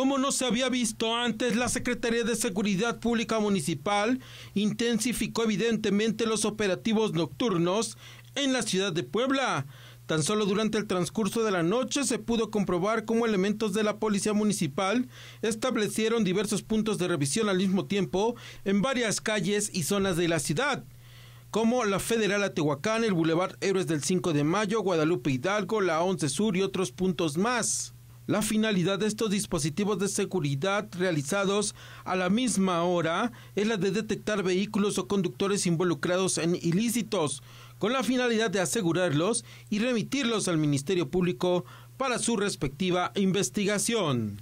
como no se había visto antes, la Secretaría de Seguridad Pública Municipal intensificó evidentemente los operativos nocturnos en la ciudad de Puebla. Tan solo durante el transcurso de la noche se pudo comprobar cómo elementos de la Policía Municipal establecieron diversos puntos de revisión al mismo tiempo en varias calles y zonas de la ciudad como la Federal Atehuacán, el Boulevard Héroes del 5 de Mayo, Guadalupe Hidalgo, la 11 Sur y otros puntos más. La finalidad de estos dispositivos de seguridad realizados a la misma hora es la de detectar vehículos o conductores involucrados en ilícitos, con la finalidad de asegurarlos y remitirlos al Ministerio Público para su respectiva investigación.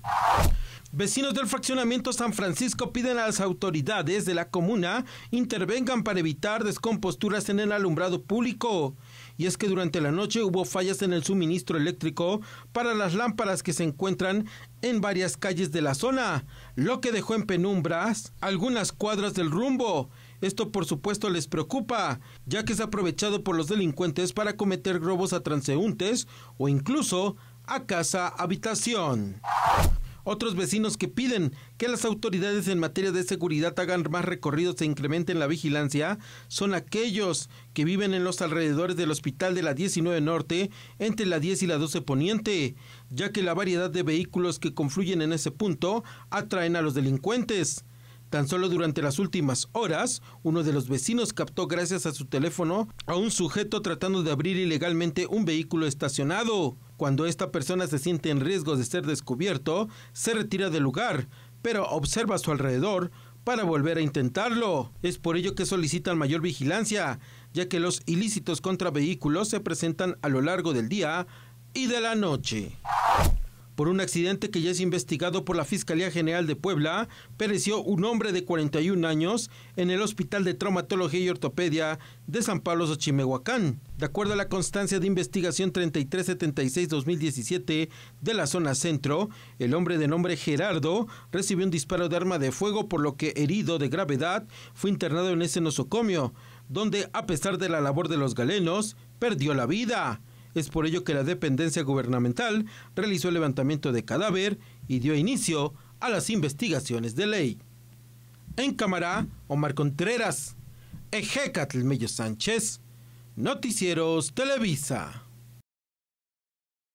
Vecinos del fraccionamiento San Francisco piden a las autoridades de la comuna intervengan para evitar descomposturas en el alumbrado público. Y es que durante la noche hubo fallas en el suministro eléctrico para las lámparas que se encuentran en varias calles de la zona, lo que dejó en penumbras algunas cuadras del rumbo. Esto por supuesto les preocupa, ya que es aprovechado por los delincuentes para cometer robos a transeúntes o incluso a casa habitación. Otros vecinos que piden que las autoridades en materia de seguridad hagan más recorridos e incrementen la vigilancia son aquellos que viven en los alrededores del hospital de la 19 Norte, entre la 10 y la 12 Poniente, ya que la variedad de vehículos que confluyen en ese punto atraen a los delincuentes. Tan solo durante las últimas horas, uno de los vecinos captó gracias a su teléfono a un sujeto tratando de abrir ilegalmente un vehículo estacionado. Cuando esta persona se siente en riesgo de ser descubierto, se retira del lugar, pero observa a su alrededor para volver a intentarlo. Es por ello que solicitan mayor vigilancia, ya que los ilícitos contra vehículos se presentan a lo largo del día y de la noche. Por un accidente que ya es investigado por la Fiscalía General de Puebla, pereció un hombre de 41 años en el Hospital de Traumatología y Ortopedia de San Pablo Xochimehuacán. De acuerdo a la constancia de investigación 3376-2017 de la zona centro, el hombre de nombre Gerardo recibió un disparo de arma de fuego por lo que herido de gravedad fue internado en ese nosocomio, donde a pesar de la labor de los galenos, perdió la vida. Es por ello que la dependencia gubernamental realizó el levantamiento de cadáver y dio inicio a las investigaciones de ley. En cámara, Omar Contreras, Ejecatl Mello Sánchez, Noticieros Televisa.